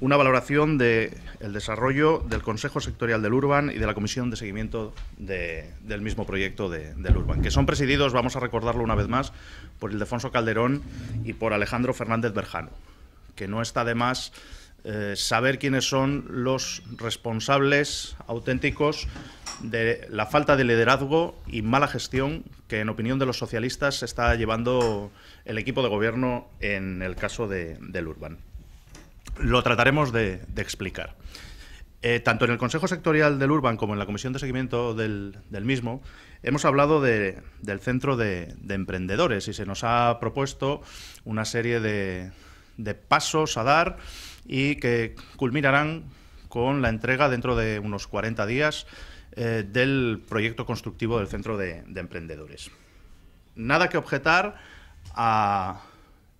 una valoración del desarrollo del Consejo Sectorial del Urban y de la Comisión de Seguimiento del mismo proyecto del Urban, que son presididos, vamos a recordarlo una vez más, por Ildefonso Calderón y por Alejandro Fernández Berjano, que no está de más eh, saber quiénes son los responsables auténticos de la falta de liderazgo y mala gestión que, en opinión de los socialistas, está llevando el equipo de gobierno en el caso del Urban lo trataremos de, explicar. Eh, tanto en el Consejo Sectorial del Urban como en la Comisión de Seguimiento del, mismo, hemos hablado del Centro de, Emprendedores y se nos ha propuesto una serie de, pasos a dar y que culminarán con la entrega dentro de unos 40 días eh, del proyecto constructivo del Centro de Emprendedores. Nada que objetar a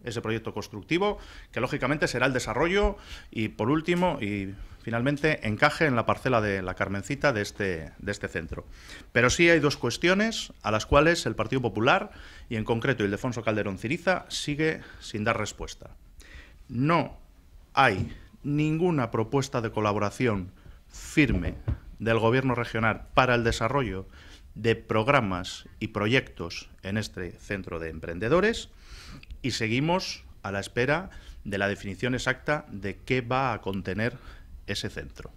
ese proyecto constructivo, que lógicamente será el desarrollo y, por último, y finalmente, encaje en la parcela de la Carmencita de este, de este centro. Pero sí hay dos cuestiones a las cuales el Partido Popular, y en concreto Ildefonso Calderón Ciriza, sigue sin dar respuesta. No hay ninguna propuesta de colaboración firme del Gobierno regional para el desarrollo de programas y proyectos en este centro de emprendedores y seguimos a la espera de la definición exacta de qué va a contener ese centro.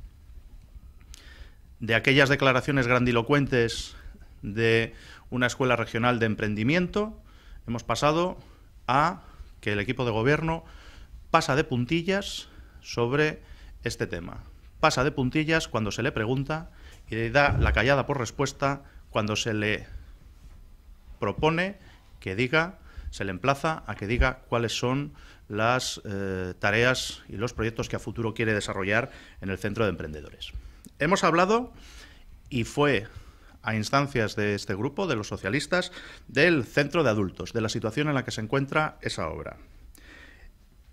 De aquellas declaraciones grandilocuentes de una escuela regional de emprendimiento, hemos pasado a que el equipo de gobierno pasa de puntillas sobre este tema. Pasa de puntillas cuando se le pregunta y le da la callada por respuesta cuando se le propone que diga se le emplaza a que diga cuáles son las eh, tareas y los proyectos que a futuro quiere desarrollar en el Centro de Emprendedores. Hemos hablado y fue a instancias de este grupo, de los socialistas, del Centro de Adultos, de la situación en la que se encuentra esa obra.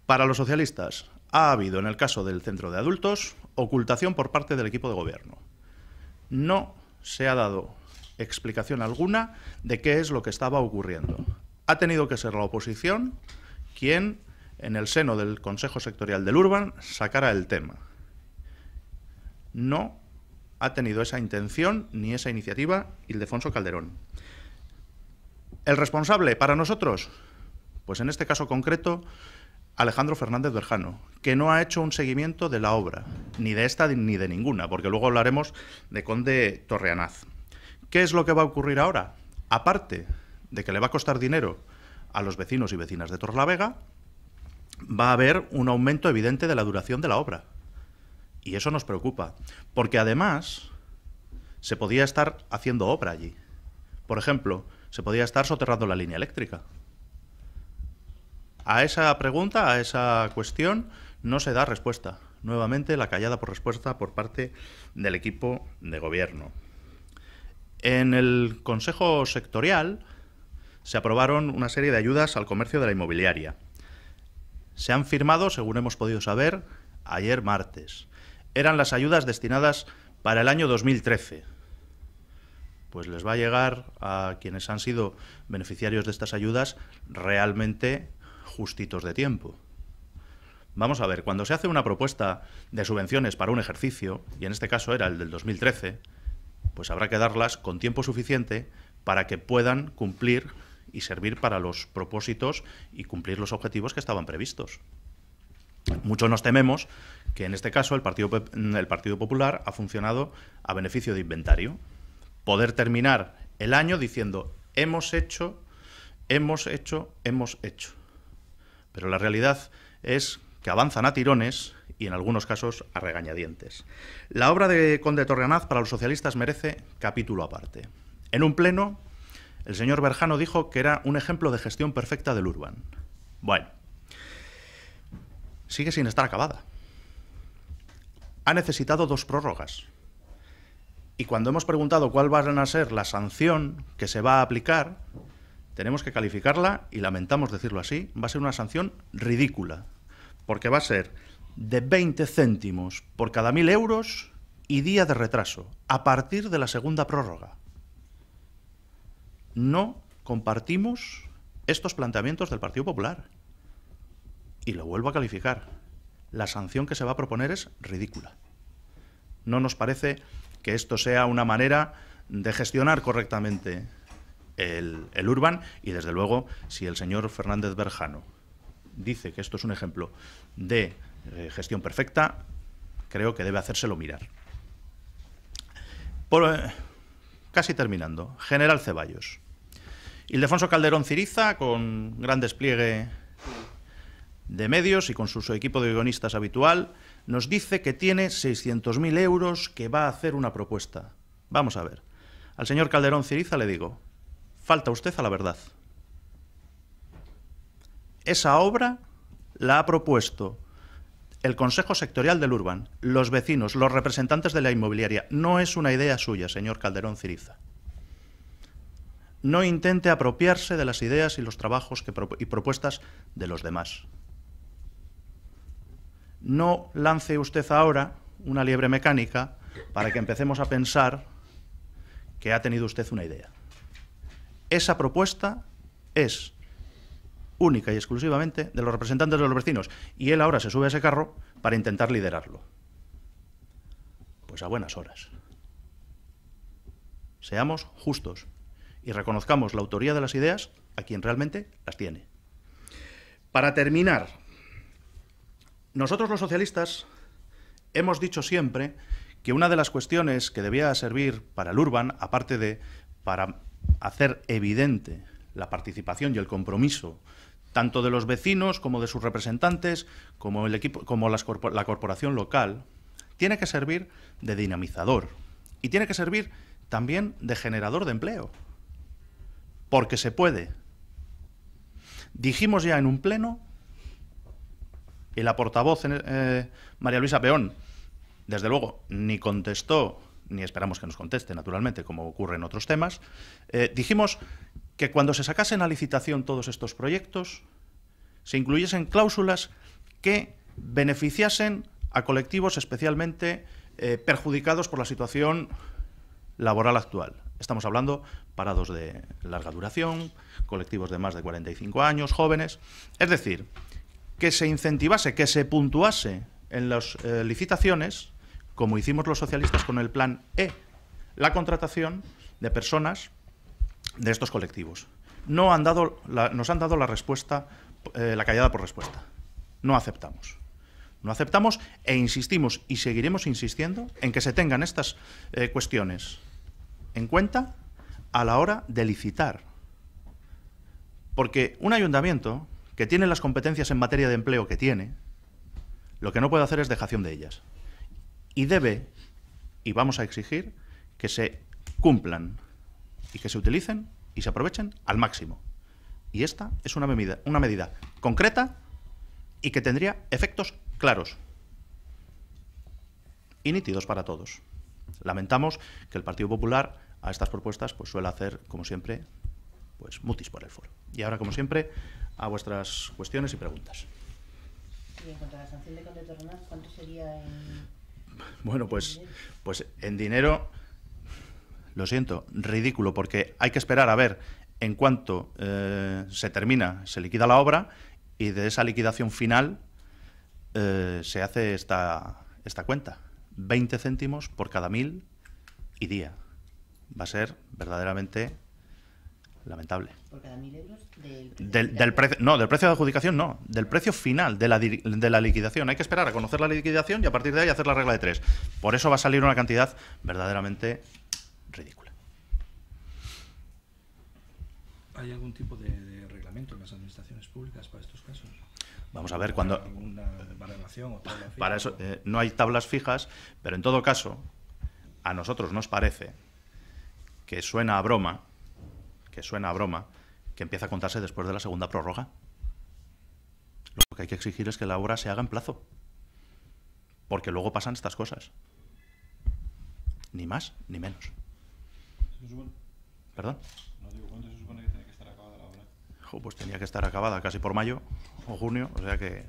Para los socialistas, ha habido en el caso del Centro de Adultos ocultación por parte del equipo de gobierno. No se ha dado explicación alguna de qué es lo que estaba ocurriendo. Ha tenido que ser la oposición quien, en el seno del Consejo Sectorial del Urban, sacara el tema. No ha tenido esa intención ni esa iniciativa Ildefonso Calderón. ¿El responsable para nosotros? Pues en este caso concreto, Alejandro Fernández Berjano, que no ha hecho un seguimiento de la obra, ni de esta ni de ninguna, porque luego hablaremos de Conde Torreanaz. ¿Qué es lo que va a ocurrir ahora? Aparte de que le va a costar dinero a los vecinos y vecinas de Torlavega, va a haber un aumento evidente de la duración de la obra. Y eso nos preocupa, porque además se podía estar haciendo obra allí. Por ejemplo, se podía estar soterrando la línea eléctrica. A esa pregunta, a esa cuestión, no se da respuesta. Nuevamente la callada por respuesta por parte del equipo de gobierno. En el Consejo Sectorial, se aprobaron una serie de ayudas al comercio de la inmobiliaria. Se han firmado, según hemos podido saber, ayer martes. Eran las ayudas destinadas para el año 2013. Pues les va a llegar a quienes han sido beneficiarios de estas ayudas realmente justitos de tiempo. Vamos a ver, cuando se hace una propuesta de subvenciones para un ejercicio, y en este caso era el del 2013, pues habrá que darlas con tiempo suficiente para que puedan cumplir y servir para los propósitos y cumplir los objetivos que estaban previstos. Muchos nos tememos que en este caso el Partido, mm, el Partido Popular ha funcionado a beneficio de inventario. Poder terminar el año diciendo hemos hecho, hemos hecho, hemos hecho. Pero la realidad es que avanzan a tirones y en algunos casos a regañadientes. La obra de Conde Torganaz para los socialistas merece capítulo aparte. En un pleno el señor Berjano dijo que era un ejemplo de gestión perfecta del urban. Bueno, sigue sin estar acabada. Ha necesitado dos prórrogas. Y cuando hemos preguntado cuál va a ser la sanción que se va a aplicar, tenemos que calificarla, y lamentamos decirlo así, va a ser una sanción ridícula. Porque va a ser de 20 céntimos por cada mil euros y día de retraso, a partir de la segunda prórroga no compartimos estos planteamientos del Partido Popular. Y lo vuelvo a calificar. La sanción que se va a proponer es ridícula. No nos parece que esto sea una manera de gestionar correctamente el, urban y, desde luego, si el señor Fernández Berjano dice que esto es un ejemplo de eh, gestión perfecta, creo que debe hacérselo mirar. Eh, casi terminando, General Ceballos. Ildefonso Calderón Ciriza, con gran despliegue de medios y con su, equipo de guionistas habitual, nos dice que tiene 600.000 euros, que va a hacer una propuesta. Vamos a ver. Al señor Calderón Ciriza le digo, falta usted a la verdad. Esa obra la ha propuesto el Consejo Sectorial del Urban, los vecinos, los representantes de la inmobiliaria. No es una idea suya, señor Calderón Ciriza no intente apropiarse de las ideas y los trabajos y propuestas de los demás. No lance usted ahora una liebre mecánica para que empecemos a pensar que ha tenido usted una idea. Esa propuesta es única y exclusivamente de los representantes de los vecinos y él ahora se sube a ese carro para intentar liderarlo. Pues a buenas horas. Seamos justos y reconozcamos la autoría de las ideas a quien realmente las tiene. Para terminar, nosotros los socialistas hemos dicho siempre que una de las cuestiones que debía servir para el urban, aparte de para hacer evidente la participación y el compromiso tanto de los vecinos como de sus representantes, como, el equipo, como la corporación local, tiene que servir de dinamizador y tiene que servir también de generador de empleo porque se puede. Dijimos ya en un pleno, y la portavoz, eh, María Luisa Peón, desde luego, ni contestó, ni esperamos que nos conteste, naturalmente, como ocurre en otros temas, eh, dijimos que cuando se sacasen a licitación todos estos proyectos, se incluyesen cláusulas que beneficiasen a colectivos especialmente eh, perjudicados por la situación laboral actual. Estamos hablando parados de larga duración, colectivos de más de 45 años, jóvenes. Es decir, que se incentivase, que se puntuase en las eh, licitaciones, como hicimos los socialistas con el plan E, la contratación de personas de estos colectivos. No han dado nos han dado la respuesta, eh, la callada por respuesta. No aceptamos. No aceptamos e insistimos y seguiremos insistiendo en que se tengan estas eh, cuestiones en cuenta a la hora de licitar. Porque un ayuntamiento que tiene las competencias en materia de empleo que tiene, lo que no puede hacer es dejación de ellas. Y debe, y vamos a exigir, que se cumplan y que se utilicen y se aprovechen al máximo. Y esta es una medida, una medida concreta y que tendría efectos claros y nítidos para todos. Lamentamos que el Partido Popular a estas propuestas, pues suele hacer, como siempre, pues mutis por el foro. Y ahora, como siempre, a vuestras cuestiones y preguntas. Y en cuanto a la sanción de ¿cuánto sería en...? Bueno, pues, pues en dinero, lo siento, ridículo, porque hay que esperar a ver en cuánto eh, se termina, se liquida la obra y de esa liquidación final eh, se hace esta, esta cuenta. 20 céntimos por cada mil y día va a ser verdaderamente lamentable. ¿Por cada mil euros del, precio del, del precio, no, del precio de adjudicación no, del precio final de la, de la liquidación. Hay que esperar a conocer la liquidación y a partir de ahí hacer la regla de tres. Por eso va a salir una cantidad verdaderamente ridícula. ¿Hay algún tipo de, reglamento en las administraciones públicas para estos casos? Vamos a ver, cuando... valoración o Para eh, no hay tablas fijas, pero en todo caso, a nosotros nos parece que suena a broma, que suena a broma, que empieza a contarse después de la segunda prórroga. Lo que hay que exigir es que la obra se haga en plazo. Porque luego pasan estas cosas. Ni más ni menos. ¿Perdón? No digo, ¿cuándo se supone que tiene que estar acabada la obra? pues tenía que estar acabada casi por mayo o junio, o sea que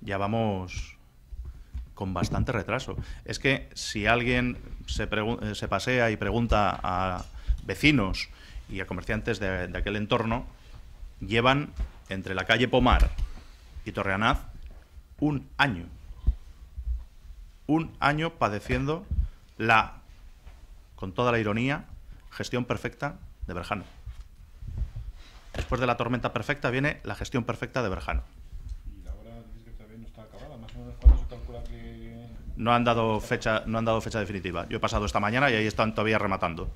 ya vamos con bastante retraso. Es que si alguien eh, se, pasea y pregunta a vecinos y a comerciantes de, aquel entorno, llevan entre la calle Pomar y Torreanaz un año. Un año padeciendo la, con toda la ironía, gestión perfecta de Berjano. Después de la tormenta perfecta viene la gestión perfecta de Berjano. no han dado fecha, no han dado fecha definitiva. Yo he pasado esta mañana y ahí están todavía rematando.